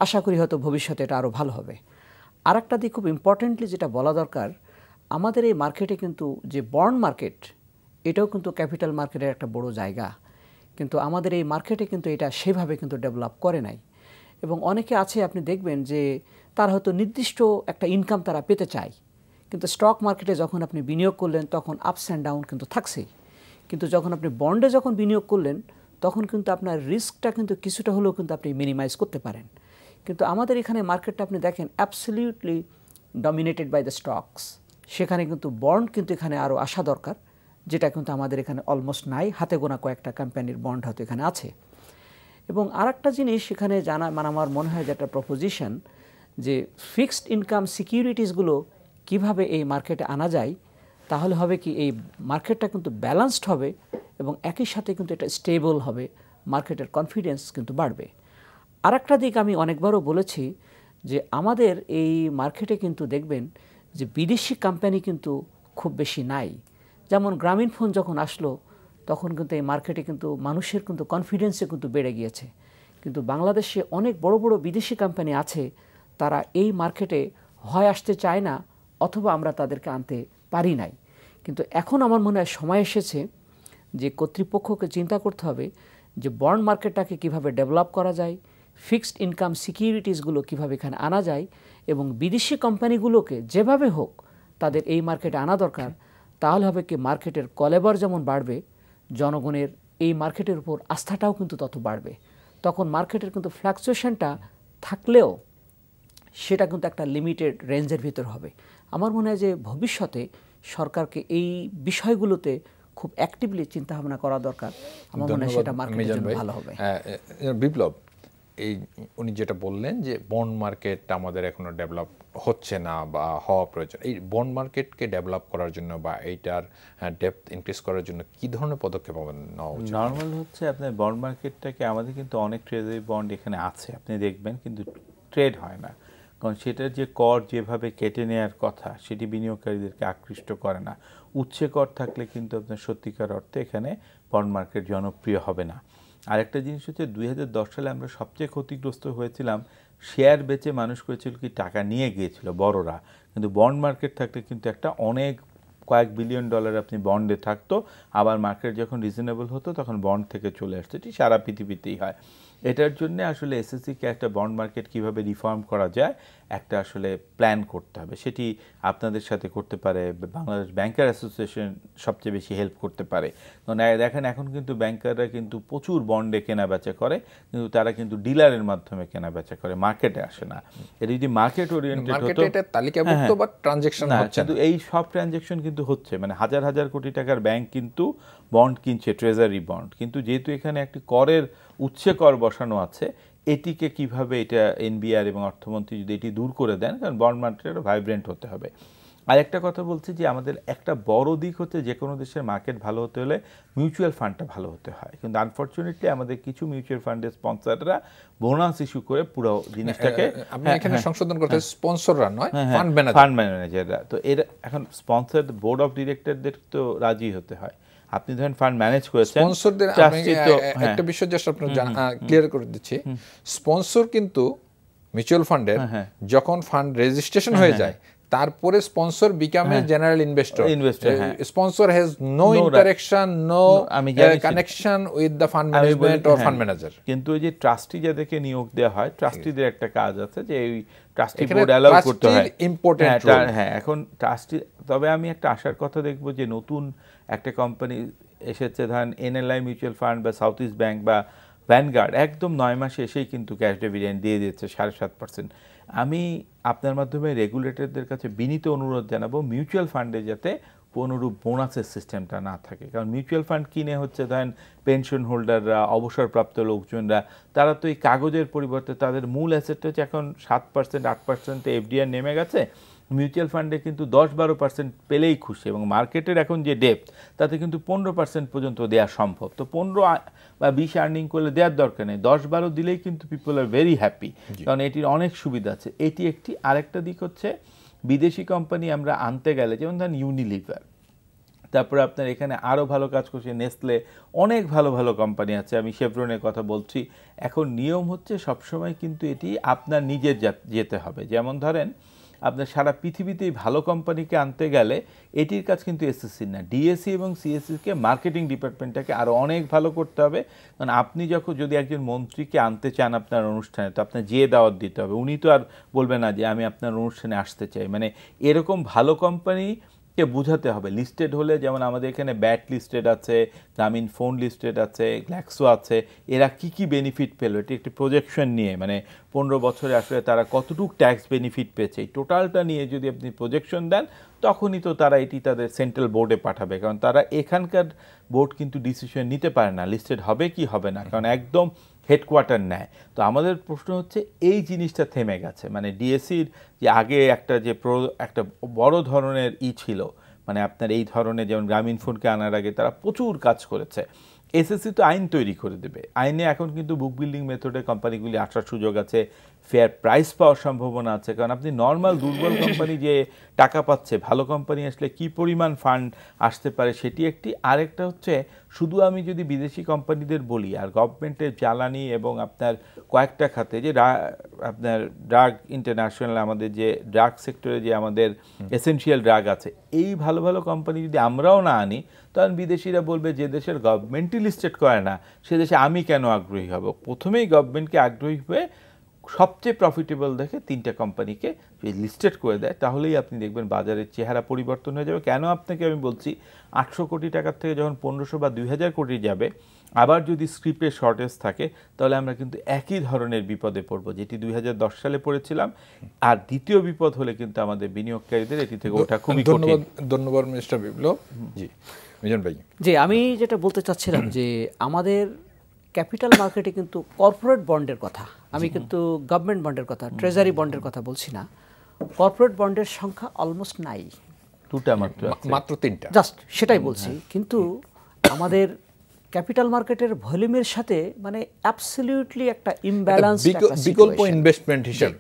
আশা করি হয়তো ভবিষ্যতে এটা আরও ভালো হবে আর একটা দিক খুব ইম্পর্টেন্টলি যেটা বলা দরকার আমাদের এই মার্কেটে কিন্তু যে বন্ড মার্কেট এটাও কিন্তু ক্যাপিটাল মার্কেটের একটা বড় জায়গা কিন্তু আমাদের এই মার্কেটে কিন্তু এটা সেভাবে কিন্তু ডেভেলপ করে নাই এবং অনেকে আছে আপনি দেখবেন যে তার হয়তো নির্দিষ্ট একটা ইনকাম তারা পেতে চায় কিন্তু স্টক মার্কেটে যখন আপনি বিনিয়োগ করলেন তখন আপস অ্যান্ড ডাউন কিন্তু থাকছেই কিন্তু যখন আপনি বন্ডে যখন বিনিয়োগ করলেন তখন কিন্তু আপনার রিস্কটা কিন্তু কিছুটা হলেও কিন্তু আপনি মিনিমাইজ করতে পারেন কিন্তু আমাদের এখানে মার্কেটটা আপনি দেখেন absolutely dominated by the stocks সেখানে কিন্তু বন্ড কিন্তু এখানে আরও আসা দরকার যেটা কিন্তু আমাদের এখানে অলমোস্ট নাই হাতে গোনা কয়েকটা কোম্পানির বন্ড হয়তো এখানে আছে এবং আর একটা জিনিস সেখানে জানা মানে আমার মনে হয় যে একটা প্রপোজিশন যে ফিক্সড ইনকাম সিকিউরিটিসগুলো কিভাবে এই মার্কেটে আনা যায় তাহলে হবে কি এই মার্কেটটা কিন্তু ব্যালান্সড হবে এবং একই সাথে কিন্তু এটা স্টেবল হবে মার্কেটের কনফিডেন্স কিন্তু বাড়বে আরেকটা দিক আমি অনেকবারও বলেছি যে আমাদের এই মার্কেটে কিন্তু দেখবেন যে বিদেশি কোম্পানি কিন্তু খুব বেশি নাই যেমন গ্রামীণ ফোন যখন আসলো তখন কিন্তু এই মার্কেটে কিন্তু মানুষের কিন্তু কনফিডেন্সে কিন্তু বেড়ে গিয়েছে কিন্তু বাংলাদেশে অনেক বড় বড় বিদেশি কোম্পানি আছে তারা এই মার্কেটে হয় আসতে চায় না অথবা আমরা তাদেরকে আনতে পারি নাই কিন্তু এখন আমার মনে হয় সময় এসেছে যে কর্তৃপক্ষকে চিন্তা করতে হবে যে বন্ড মার্কেটটাকে কিভাবে ডেভেলপ করা যায় ফিক্সড ইনকাম সিকিউরিটিসগুলো কীভাবে এখানে আনা যায় এবং বিদেশি কোম্পানিগুলোকে যেভাবে হোক তাদের এই মার্কেটে আনা দরকার তাহলে হবে কি মার্কেটের কলেবার যেমন বাড়বে জনগণের এই মার্কেটের উপর আস্থাটাও কিন্তু তত বাড়বে তখন মার্কেটের কিন্তু ফ্ল্যাকচুয়েশনটা থাকলেও সেটা কিন্তু একটা লিমিটেড রেঞ্জের ভিতর হবে আমার মনে হয় যে ভবিষ্যতে সরকারকে এই বিষয়গুলোতে খুব অ্যাক্টিভলি চিন্তা ভাবনা করা দরকার আমার মনে হয় সেটা মার্কেটের জন্য ভালো হবে হ্যাঁ, বিপ্লব এই উনি যেটা বললেন যে বন্ড মার্কেট আমাদের এখনও ডেভেলপ হচ্ছে না বা হওয়া প্রয়োজন এই বন্ড মার্কেটকে ডেভেলপ করার জন্য বা এইটার ডেপথ ইনক্রিজ করার জন্য কি ধরনের পদক্ষেপ নেওয়া উচিত নর্মাল হচ্ছে আপনার বন্ড মার্কেটটাকে আমাদের কিন্তু অনেক ট্রেজারি বন্ড এখানে আছে আপনি দেখবেন কিন্তু ট্রেড হয় না কারণ সেটার যে কর যেভাবে কেটে নেয়ার কথা সেটি বিনিয়োগকারীদেরকে আকৃষ্ট করে না উচ্ছে কর থাকলে কিন্তু আপনার সত্যিকার অর্থে এখানে বন্ড মার্কেট জনপ্রিয় হবে না আরেকটা জিনিস হচ্ছে দুই সালে আমরা সবচেয়ে ক্ষতিগ্রস্ত হয়েছিলাম শেয়ার বেচে মানুষ করেছিল কি টাকা নিয়ে গিয়েছিল বড়রা কিন্তু বন্ড মার্কেট থাকলে কিন্তু একটা অনেক কয়েক বিলিয়ন ডলার আপনি বন্ডে থাকতো আবার মার্কেট যখন রিজনেবল হতো তখন বন্ড থেকে চলে আসতো এটি সারা পৃথিবীতেই হয় এটার জন্য আসলে এসএসসিকে একটা বন্ড মার্কেট কিভাবে রিফর্ম করা যায় একটা আসলে প্ল্যান করতে হবে সেটি আপনাদের সাথে করতে পারে বাংলাদেশ ব্যাংকার অ্যাসোসিয়েশন সবচেয়ে বেশি হেল্প করতে পারে কারণ দেখেন এখন কিন্তু ব্যাংকাররা কিন্তু প্রচুর বন্ডে কেনা বেচা করে কিন্তু তারা কিন্তু ডিলারের মাধ্যমে কেনা বেচা করে মার্কেটে আসে না এটা যদি মার্কেট ওরিয়েন্টেড হতো হ্যাঁ, তালিকাভুক্ত হ্যাঁ। বা ট্রানজ্যাকশন হচ্ছে কিন্তু এই সব ট্রানজেকশন কিন্তু কিন্তু হচ্ছে মানে হাজার হাজার কোটি টাকার ব্যাংক কিন্তু বন্ড কিনছে ট্রেজারি বন্ড কিন্তু যেহেতু এখানে একটি করের উচ্ছে কর বসানো আছে এটিকে কিভাবে এটা এনবিআর এবং অর্থমন্ত্রী যদি এটি দূর করে দেন কারণ বন্ড মার্কেট ভাইব্রেন্ট হতে হবে আর একটা কথা বলছি যে আমাদের একটা বড় দিক হচ্ছে যে কোনো দেশের মার্কেট ভালো হতে হলে মিউচুয়াল ফান্ডটা ভালো হতে হয় কিন্তু আনফর্চুনেটলি আমাদের কিছু মিউচুয়াল ফান্ডের স্পন্সাররা বোনাস ইস্যু করে পুরো জিনিসটাকে হ্যাঁ, হ্যাঁ, হ্যাঁ, এখানে সংশোধন করতে স্পন্সররা নয় ফান্ড ম্যানেজাররা তো এর এখন স্পন্সর বোর্ড অফ ডিরেক্টরদের তো রাজি হতে হয় আপনি ধরেন ফান্ড ম্যানেজ করেছেন স্পন্সরদের আমি একটা বিষয় জাস্ট আপনার ক্লিয়ার করে দিচ্ছি স্পন্সর কিন্তু মিউচুয়াল ফান্ডের যখন ফান্ড রেজিস্ট্রেশন হয়ে যায় তারপরে sponsor become a general investor sponsor has no interaction no আমি connection with the fund management or fund manager কিন্তু এই যে ট্রাস্টি যাদেরকে নিয়োগ দেওয়া হয় ট্রাস্টিদের একটা কাজ আছে যে এই ট্রাস্টি বোর্ড অ্যালাউ করতে হয় ইম্পর্টেন্ট হ্যাঁ, হ্যাঁ এখন ট্রাস্টি তবে আমি একটা আশার কথা দেখব যে নতুন একটা কোম্পানি এসেছে ধরেন এনএলআই মিউচুয়াল ফান্ড বা সাউথ ইস্ট ব্যাংক বা ভ্যানগার্ড একদম নয় মাসে এসেই কিন্তু ক্যাশ ডেভিডেন্ট দিয়ে দিচ্ছে সাড়ে সাত পার্সেন্ট আমি আপনার মাধ্যমে রেগুলেটরদের কাছে বিনীত অনুরোধ জানাবো মিউচুয়াল ফান্ডে যাতে কোনোরূপ বোনাসের সিস্টেমটা না থাকে কারণ মিউচুয়াল ফান্ড কিনে হচ্ছে ধরেন পেনশন হোল্ডাররা অবসরপ্রাপ্ত লোকজনরা তারা তো এই কাগজের পরিবর্তে তাদের মূল অ্যাসেটটা হচ্ছে এখন সাত পার্সেন্ট আট পার্সেন্টে এফডিআর নেমে গেছে মিউচুয়াল ফান্ডে কিন্তু দশ বারো পার্সেন্ট পেলেই খুশি এবং মার্কেটের এখন যে ডেপ তাতে কিন্তু পনেরো পার্সেন্ট পর্যন্ত দেওয়া সম্ভব তো পনেরো বা বিশ আর্নিং করলে দেওয়ার দরকার নেই দশ বারো দিলেই কিন্তু পিপল আর ভেরি হ্যাপি কারণ এটির অনেক সুবিধা আছে এটি একটি আরেকটা দিক হচ্ছে বিদেশি কোম্পানি আমরা আনতে গেলে যেমন ধরেন ইউনিলিভার তারপরে আপনার এখানে আরও ভালো কাজ করছে নেসলে অনেক ভালো ভালো কোম্পানি আছে আমি শেভরনের কথা বলছি এখন নিয়ম হচ্ছে সবসময় কিন্তু এটি আপনার নিজের যেতে হবে যেমন ধরেন আপনার সারা পৃথিবীতেই ভালো কোম্পানিকে আনতে গেলে এটির কাজ কিন্তু এসএসসি না ডিএসসি এবং সিএসসিকে মার্কেটিং ডিপার্টমেন্টটাকে আরও অনেক ভালো করতে হবে কারণ আপনি যখন যদি একজন মন্ত্রীকে আনতে চান আপনার অনুষ্ঠানে তো আপনার যে দাওয়াত দিতে হবে উনি তো আর বলবে না যে আমি আপনার অনুষ্ঠানে আসতে চাই মানে এরকম ভালো কোম্পানি কে বোঝাতে হবে লিস্টেড হলে যেমন আমাদের এখানে ব্যাট লিস্টেড আছে গ্রামীণ ফোন লিস্টেড আছে গ্ল্যাক্সো আছে এরা কি কি বেনিফিট পেলো এটি একটি প্রজেকশন নিয়ে মানে পনেরো বছরে আসলে তারা কতটুকু ট্যাক্স বেনিফিট পেয়েছে এই টোটালটা নিয়ে যদি আপনি প্রজেকশন দেন তখনই তো তারা এটি তাদের সেন্ট্রাল বোর্ডে পাঠাবে কারণ তারা এখানকার বোর্ড কিন্তু ডিসিশন নিতে পারে না লিস্টেড হবে কি হবে না কারণ একদম হেডকোয়ার্টার নেয় তো আমাদের প্রশ্ন হচ্ছে এই জিনিসটা থেমে গেছে মানে ডিএসসির যে আগে একটা যে প্র একটা বড় ধরনের ই ছিল মানে আপনার এই ধরনের যেমন গ্রামীণ ফোনকে আনার আগে তারা প্রচুর কাজ করেছে এসএসসি তো আইন তৈরি করে দেবে আইনে এখন কিন্তু বুক বিল্ডিং মেথডে কোম্পানিগুলি আসার সুযোগ আছে ফেয়ার প্রাইস পাওয়ার সম্ভাবনা আছে কারণ আপনি নর্মাল দুর্বল কোম্পানি যে টাকা পাচ্ছে ভালো কোম্পানি আসলে কি পরিমাণ ফান্ড আসতে পারে সেটি একটি আরেকটা হচ্ছে শুধু আমি যদি বিদেশি কোম্পানিদের বলি আর গভর্নমেন্টের জ্বালানি এবং আপনার কয়েকটা খাতে যে আপনার ড্রাগ ইন্টারন্যাশনাল আমাদের যে ড্রাগ সেক্টরে যে আমাদের এসেনশিয়াল ড্রাগ আছে এই ভালো ভালো কোম্পানি যদি আমরাও না আনি তখন বিদেশিরা বলবে যে দেশের গভর্নমেন্টই লিস্টেড করে না সে দেশে আমি কেন আগ্রহী হব প্রথমেই গভর্নমেন্টকে আগ্রহী হয়ে সবচেয়ে প্রফিটেবল দেখে তিনটা কোম্পানিকে লিস্টেড করে দেয় তাহলেই আপনি দেখবেন বাজারের চেহারা পরিবর্তন হয়ে যাবে কেন আপনাকে আমি বলছি আটশো কোটি টাকার থেকে যখন পনেরোশো বা দুই হাজার কোটি যাবে আবার যদি স্ক্রিপ্টে শর্টেজ থাকে তাহলে আমরা কিন্তু একই ধরনের বিপদে পড়ব যেটি দুই সালে পড়েছিলাম আর দ্বিতীয় বিপদ হলে কিন্তু আমাদের বিনিয়োগকারীদের এটি থেকে ওঠা খুবই ধন্যবাদ ধন্যবাদ মিস্টার বিপ্লব জি মিজন ভাই জি আমি যেটা বলতে চাচ্ছিলাম যে আমাদের ক্যাপিটাল মার্কেটে কিন্তু কর্পোরেট বন্ডের কথা আমি কিন্তু গভর্নমেন্ট বন্ডের কথা ট্রেজারি বন্ডের কথা বলছি না কর্পোরেট বন্ডের সংখ্যা অলমোস্ট নাই দুটা মাত্র মাত্র তিনটা জাস্ট সেটাই বলছি হ্যাঁ। কিন্তু আমাদের ক্যাপিটাল মার্কেটের ভলিউমের সাথে মানে অ্যাবসলিউটলি একটা ইমব্যালেন্স বিকল্প ইনভেস্টমেন্ট হিসেবে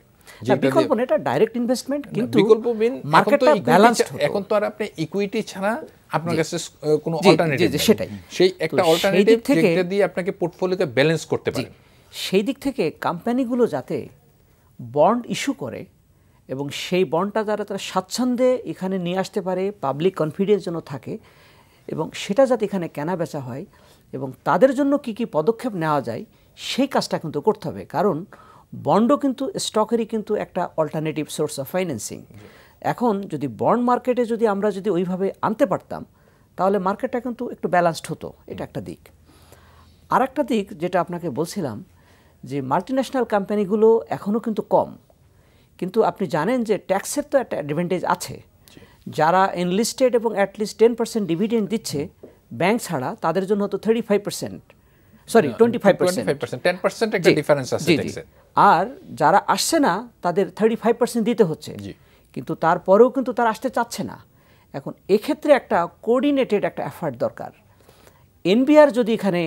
বিকল্প না এটা ডাইরেক্ট ইনভেস্টমেন্ট কিন্তু বিকল্প মিন মার্কেটটা ব্যালেন্সড এখন তো আর আপনি ইকুইটি ছাড়া আপনার কাছে কোনো অল্টারনেটিভ সেটাই সেই একটা অল্টারনেটিভ দিয়ে আপনাকে ব্যালেন্স করতে পারেন সেই দিক থেকে কোম্পানিগুলো যাতে বন্ড ইস্যু করে এবং সেই বন্ডটা যারা তারা স্বাচ্ছন্দ্যে এখানে নিয়ে আসতে পারে পাবলিক কনফিডেন্স যেন থাকে এবং সেটা যাতে এখানে কেনা বেচা হয় এবং তাদের জন্য কি কি পদক্ষেপ নেওয়া যায় সেই কাজটা কিন্তু করতে হবে কারণ বন্ডও কিন্তু স্টকেরই কিন্তু একটা অল্টারনেটিভ সোর্স অফ ফাইন্যান্সিং এখন যদি বন্ড মার্কেটে যদি আমরা যদি ওইভাবে আনতে পারতাম তাহলে মার্কেটটা কিন্তু একটু ব্যালান্সড হতো এটা একটা দিক আর একটা দিক যেটা আপনাকে বলছিলাম যে মাল্টি ন্যাশনাল কোম্পানিগুলো এখনও কিন্তু কম কিন্তু আপনি জানেন যে ট্যাক্সের তো একটা অ্যাডভান্টেজ আছে যারা এনলিস্টেড এবং অ্যাটলিস্ট টেন পার্সেন্ট ডিভিডেন্ড দিচ্ছে ব্যাংক ছাড়া তাদের জন্য হয়তো thirty five percent sorry twenty five percent ten percent একটা ডিফারেন্স আছে আর যারা আসছে না তাদের থার্টি ফাইভ পার্সেন্ট দিতে হচ্ছে কিন্তু তারপরেও কিন্তু তারা আসতে চাচ্ছে না এখন এক্ষেত্রে একটা কোঅর্ডিনেটেড একটা এফার্ট দরকার এনবিআর যদি এখানে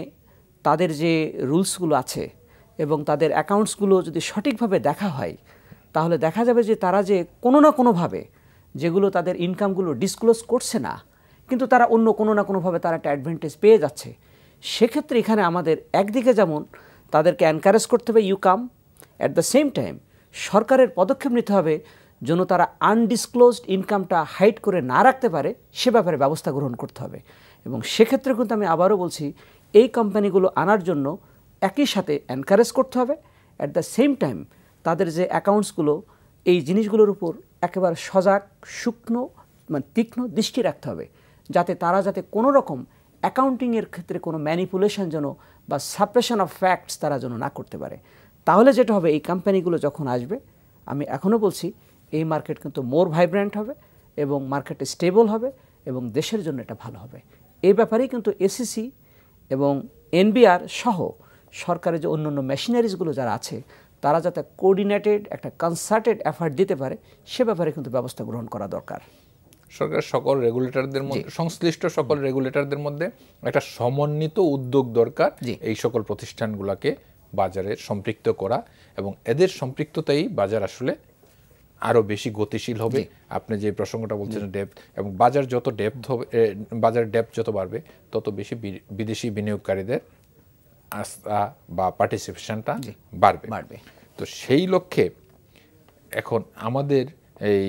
তাদের যে রুলসগুলো আছে এবং তাদের অ্যাকাউন্টসগুলো যদি সঠিকভাবে দেখা হয় তাহলে দেখা যাবে যে তারা যে কোনো না কোনোভাবে যেগুলো তাদের ইনকামগুলো ডিসক্লোজ করছে না কিন্তু তারা অন্য কোনো না কোনোভাবে তারা একটা অ্যাডভান্টেজ পেয়ে যাচ্ছে সেক্ষেত্রে এখানে আমাদের একদিকে যেমন তাদেরকে এনকারেজ করতে হবে you come at the same time সরকারের পদক্ষেপ নিতে হবে যেন তারা আনডিসক্লোজড ইনকামটা হাইট করে না রাখতে পারে সে ব্যাপারে ব্যবস্থা গ্রহণ করতে হবে এবং সেক্ষেত্রে কিন্তু আমি আবারও বলছি এই কোম্পানিগুলো আনার জন্য একই সাথে এনকারেজ করতে হবে অ্যাট দ্য সেম টাইম তাদের যে অ্যাকাউন্টসগুলো এই জিনিসগুলোর উপর একেবারে সজাগ শুকনো মানে তীক্ষ্ণ দৃষ্টি রাখতে হবে যাতে তারা যাতে কোনো রকম অ্যাকাউন্টিংয়ের ক্ষেত্রে কোনো ম্যানিপুলেশন যেন বা সাপ্রেশন অফ ফ্যাক্টস তারা যেন না করতে পারে তাহলে যেটা হবে এই কোম্পানিগুলো যখন আসবে আমি এখনও বলছি এই মার্কেট কিন্তু মোর ভাইব্রেন্ট হবে এবং মার্কেট স্টেবল হবে এবং দেশের জন্য এটা ভালো হবে এই ব্যাপারেই কিন্তু এসিসি এবং এনবিআর সহ সরকারের যে অন্যান্য মেশিনারিজগুলো যারা আছে তারা যাতে কোঅর্ডিনেটেড একটা কনসার্টেড এফার্ট দিতে পারে সে ব্যাপারে কিন্তু ব্যবস্থা গ্রহণ করা দরকার সরকার সকল রেগুলেটরদের মধ্যে সংশ্লিষ্ট সকল রেগুলেটরদের মধ্যে একটা সমন্বিত উদ্যোগ দরকার এই সকল প্রতিষ্ঠানগুলোকে বাজারে সম্পৃক্ত করা এবং এদের সম্পৃক্ততাই বাজার আসলে আরও বেশি গতিশীল হবে আপনি যে প্রসঙ্গটা বলছেন ডেপথ এবং বাজার যত ডেপথ হবে বাজার ডেপথ যত বাড়বে তত বেশি বিদেশি বিনিয়োগকারীদের আস্থা বা পার্টিসিপেশনটা বাড়বে বাড়বে তো সেই লক্ষ্যে এখন আমাদের এই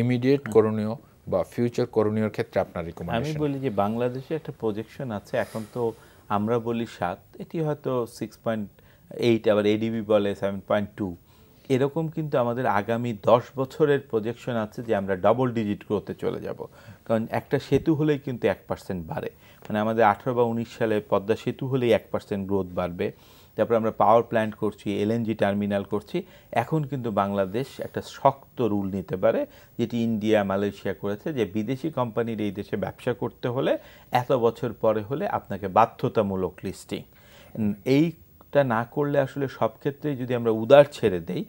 ইমিডিয়েট করণীয় বা ফিউচার করণীয় ক্ষেত্রে আপনার রিকমেন্ডেশন আমি বলি যে বাংলাদেশে একটা প্রজেকশন আছে এখন তো আমরা বলি সাত এটি হয়তো সিক্স পয়েন্ট এইট আবার এডিবি বলে সেভেন পয়েন্ট টু এরকম কিন্তু আমাদের আগামী দশ বছরের প্রজেকশন আছে যে আমরা ডবল ডিজিট গ্রোথে চলে যাব কারণ একটা সেতু হলেই কিন্তু এক পার্সেন্ট বাড়ে মানে আমাদের আঠেরো বা উনিশ সালে পদ্মা সেতু হলেই এক পার্সেন্ট গ্রোথ বাড়বে তারপরে আমরা পাওয়ার প্ল্যান্ট করছি এলএনজি টার্মিনাল করছি এখন কিন্তু বাংলাদেশ একটা শক্ত রুল নিতে পারে যেটি ইন্ডিয়া মালয়েশিয়া করেছে যে বিদেশি কোম্পানির এই দেশে ব্যবসা করতে হলে এত বছর পরে হলে আপনাকে বাধ্যতামূলক লিস্টিং এইটা না করলে আসলে সব ক্ষেত্রেই যদি আমরা উদার ছেড়ে দেই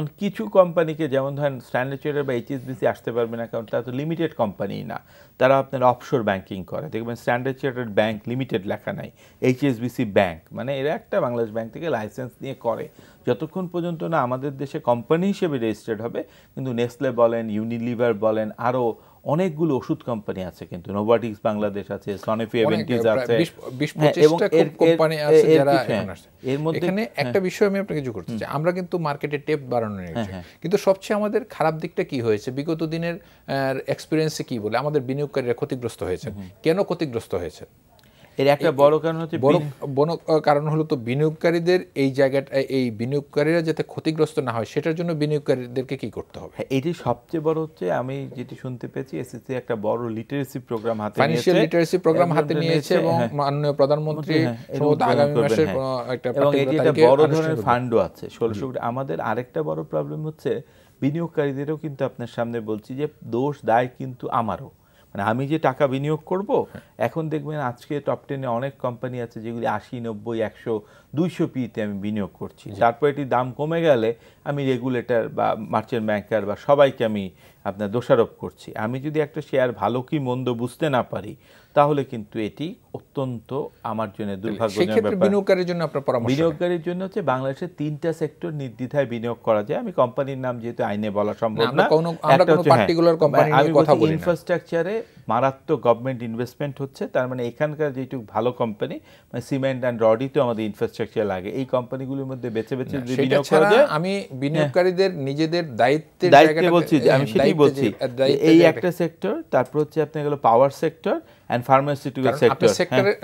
কারণ কিছু কোম্পানিকে যেমন ধরেন স্ট্যান্ডার্ড বা এইচএসবিসি আসতে পারবে না কারণ তারা তো লিমিটেড কোম্পানি না তারা আপনার অফশোর ব্যাংকিং করে দেখবেন স্ট্যান্ডার্ড চার্টার্ড ব্যাংক লিমিটেড লেখা নাই এইচএসবিসি ব্যাংক মানে এরা একটা বাংলাদেশ ব্যাংক থেকে লাইসেন্স নিয়ে করে যতক্ষণ পর্যন্ত না আমাদের দেশে কোম্পানি হিসেবে রেজিস্টার্ড হবে কিন্তু নেসলে বলেন ইউনিলিভার বলেন আরও অনেকগুলো ওষুধ কোম্পানি আছে কিন্তু নোভাটিক্স বাংলাদেশ আছে সনিফি এভেন্টিজ আছে হ্যাঁ, এবং কোম্পানি আছে যারা হ্যাঁ, এর মধ্যে এখানে হ্যাঁ। একটা বিষয় আমি আপনাকে যোগ করতে চাই আমরা কিন্তু মার্কেটে টেপ বাড়ানো নিয়েছি কিন্তু সবচেয়ে আমাদের খারাপ দিকটা কি হয়েছে বিগত দিনের এক্সপেরিয়েন্সে কি বলে আমাদের বিনিয়োগকারীরা ক্ষতিগ্রস্ত হয়েছে কেন ক্ষতিগ্রস্ত হয়েছে এর একটা বড় কারণ হচ্ছে বড় কারণ হলো তো বিনিয়োগকারীদের এই জায়গাটা এই বিনিয়োগকারীরা যাতে ক্ষতিগ্রস্ত না হয় সেটার জন্য বিনিয়োগকারীদেরকে কি করতে হবে হ্যাঁ, এটি সবচেয়ে বড় হচ্ছে আমি যেটি শুনতে পেয়েছি এসএসসি একটা বড় লিটারেসি প্রোগ্রাম হাতে নিয়েছে লিটারেসি প্রোগ্রাম হাতে নিয়েছে এবং হ্যাঁ। মাননীয় প্রধানমন্ত্রী হ্যাঁ, সম্ভবত আগামী মাসে একটা এবং বড় ধরনের ফান্ডও আছে 1600 আমাদের আরেকটা বড় প্রবলেম হচ্ছে বিনিয়োগকারীদেরও কিন্তু আপনার সামনে বলছি যে দোষ দায় কিন্তু আমারও মানে আমি যে টাকা বিনিয়োগ করব এখন দেখবেন আজকে টপ টেনে অনেক কোম্পানি আছে যেগুলি আশি নব্বই একশো দুইশো পিতে আমি বিনিয়োগ করছি তারপর এটি দাম কমে গেলে আমি রেগুলেটর বা মার্চেন্ট ব্যাংকার বা সবাইকে আমি আপনার দোষারোপ করছি আমি যদি একটা শেয়ার ভালো কি মন্দ বুঝতে না পারি তাহলে কিন্তু এটি অত্যন্ত আমার জন্য দুর্ভাগ্যজনক বিনিয়োগকারীর জন্য আপনার বিনিয়োগকারীর জন্য হচ্ছে বাংলাদেশের তিনটা সেক্টর নির্দ্বিধায় বিনিয়োগ করা যায় আমি কোম্পানির নাম যেহেতু আইনে বলা সম্ভব না না ইনফ্রাস্ট্রাকচারে মারাত্মক গভর্নমেন্ট ইনভেস্টমেন্ট হচ্ছে তার মানে এখানকার যেটুকু ভালো কোম্পানি মানে সিমেন্ট অ্যান্ড তো আমাদের ইনফ্রাস্ট্রাকচার লাগে এই কোম্পানিগুলির মধ্যে বেছে বেছে বিনিয়োগ করা যায় আমি হ্যাঁ। বিনিয়োগকারীদের নিজেদের দায়িত্বের বলছি আমি হ্যাঁ, সেটাই বলছি হ্যাঁ, এই একটা সেক্টর তারপর হচ্ছে আপনার গেল power sector and pharmaceutical sector সেক্টরের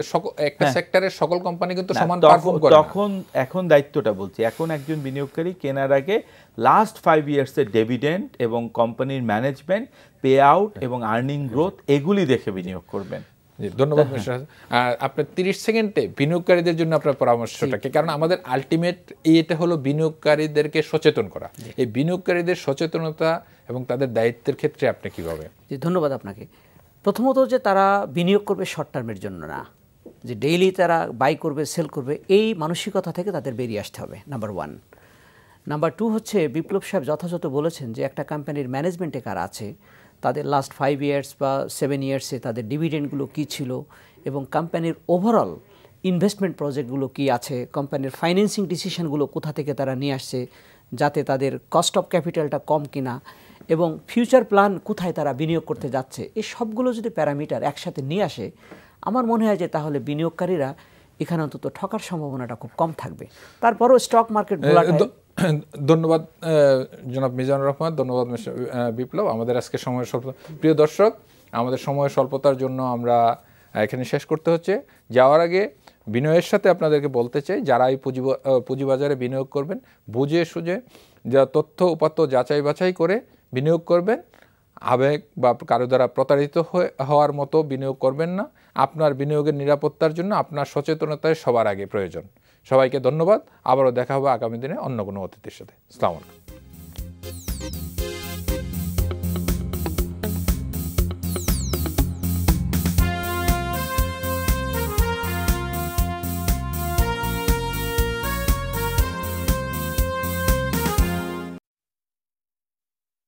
একটা সেক্টরের সকল কোম্পানি কিন্তু সমান পারফর্ম করে তখন এখন দায়িত্বটা বলছি এখন একজন বিনিয়োগকারী কেনার আগে লাস্ট ফাইভ ইয়ার্সের ডেভিডেন্ট এবং কোম্পানির ম্যানেজমেন্ট পে আউট এবং আর্নিং গ্রোথ এগুলি দেখে বিনিয়োগ করবেন ধন্যবাদ আপনার তিরিশ সেকেন্ডে বিনিয়োগকারীদের জন্য আপনার পরামর্শটা কি কারণ আমাদের আলটিমেট এটা হলো বিনিয়োগকারীদেরকে সচেতন করা এই বিনিয়োগকারীদের সচেতনতা এবং তাদের দায়িত্বের ক্ষেত্রে আপনি কীভাবে জি ধন্যবাদ আপনাকে প্রথমত যে তারা বিনিয়োগ করবে শর্ট টার্মের জন্য না যে ডেইলি তারা বাই করবে সেল করবে এই মানসিকতা থেকে তাদের বেরিয়ে আসতে হবে নাম্বার ওয়ান নাম্বার টু হচ্ছে বিপ্লব সাহেব যথাযথ বলেছেন যে একটা কোম্পানির ম্যানেজমেন্টে কার আছে তাদের লাস্ট ফাইভ ইয়ার্স বা সেভেন ইয়ার্সে তাদের ডিভিডেন্ডগুলো কী ছিল এবং কোম্পানির ওভারঅল ইনভেস্টমেন্ট প্রজেক্টগুলো কি আছে কোম্পানির ফাইন্যান্সিং ডিসিশনগুলো কোথা থেকে তারা নিয়ে আসছে যাতে তাদের কস্ট অফ ক্যাপিটালটা কম কিনা এবং ফিউচার প্ল্যান কোথায় তারা বিনিয়োগ করতে যাচ্ছে এই সবগুলো যদি প্যারামিটার একসাথে নিয়ে আসে আমার মনে হয় যে তাহলে বিনিয়োগকারীরা এখানে অন্তত ঠকার সম্ভাবনাটা খুব কম থাকবে তারপরও স্টক মার্কেট ধন্যবাদ জনাব মিজানুর রহমান ধন্যবাদ বিপ্লব আমাদের আজকে সময় স্বল্প প্রিয় দর্শক আমাদের সময় স্বল্পতার জন্য আমরা এখানে শেষ করতে হচ্ছে যাওয়ার আগে বিনয়ের সাথে আপনাদেরকে বলতে চাই যারা এই পুঁজি পুঁজিবাজারে বিনিয়োগ করবেন বুঝে সুঝে যা তথ্য উপাত্ত যাচাই বাছাই করে বিনিয়োগ করবেন আবেগ বা কারো দ্বারা প্রতারিত হওয়ার মতো বিনিয়োগ করবেন না আপনার বিনিয়োগের নিরাপত্তার জন্য আপনার সচেতনতায় সবার আগে প্রয়োজন সবাইকে ধন্যবাদ আবারও দেখা হবে আগামী দিনে অন্য কোনো অতিথির সাথে সালামালাইকুম